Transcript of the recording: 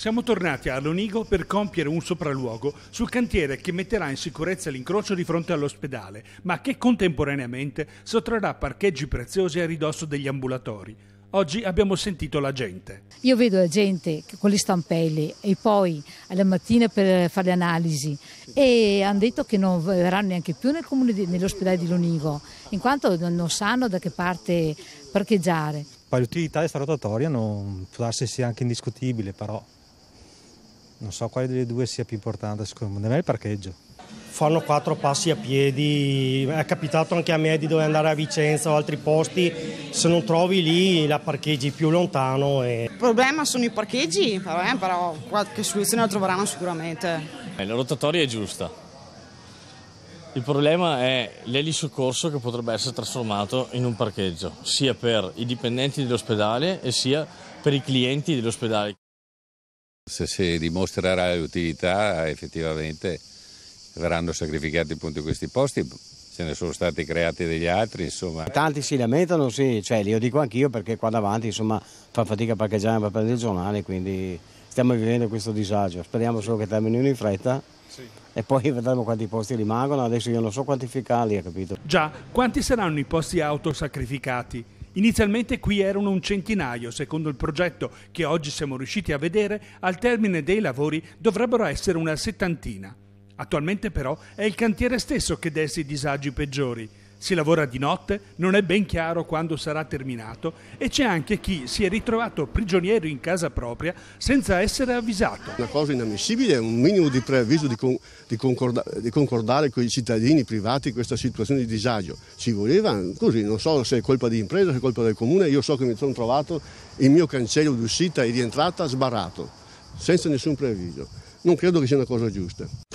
Siamo tornati a Lonigo per compiere un sopralluogo sul cantiere che metterà in sicurezza l'incrocio di fronte all'ospedale, ma che contemporaneamente sottrarrà parcheggi preziosi a ridosso degli ambulatori. Oggi abbiamo sentito la gente. Io vedo la gente con le stampelle e poi alla mattina per fare le analisi e hanno detto che non verranno neanche più nel di, nell'ospedale di Lonigo, in quanto non sanno da che parte parcheggiare. l'utilità di questa rotatoria non può darsi sia anche indiscutibile, però non so quale delle due sia più importante, secondo me è il parcheggio. Fanno quattro passi a piedi, è capitato anche a me di dover andare a Vicenza o altri posti, se non trovi lì la parcheggi più lontano. E... Il problema sono i parcheggi, però, però qualche soluzione la troveranno sicuramente. Eh, la rotatoria è giusta, il problema è l'elisoccorso che potrebbe essere trasformato in un parcheggio, sia per i dipendenti dell'ospedale e sia per i clienti dell'ospedale. Se si dimostrerà l'utilità effettivamente verranno sacrificati appunto questi posti, se ne sono stati creati degli altri insomma. Tanti si lamentano, sì, cioè, io dico anch'io perché qua davanti insomma fa fatica a parcheggiare per prendere il giornale, quindi stiamo vivendo questo disagio, speriamo solo che terminino in fretta. Sì. E poi vedremo quanti posti rimangono, adesso io non so quantificarli, ha capito? Già, quanti saranno i posti autosacrificati? Inizialmente qui erano un centinaio, secondo il progetto che oggi siamo riusciti a vedere, al termine dei lavori dovrebbero essere una settantina. Attualmente però è il cantiere stesso che desse i disagi peggiori si lavora di notte, non è ben chiaro quando sarà terminato e c'è anche chi si è ritrovato prigioniero in casa propria senza essere avvisato. Una cosa inammissibile è un minimo di preavviso di, con, di, concorda, di concordare con i cittadini privati questa situazione di disagio. Ci voleva così, non so se è colpa di impresa, se è colpa del comune, io so che mi sono trovato il mio cancello di uscita e di entrata sbarrato, senza nessun preavviso. Non credo che sia una cosa giusta.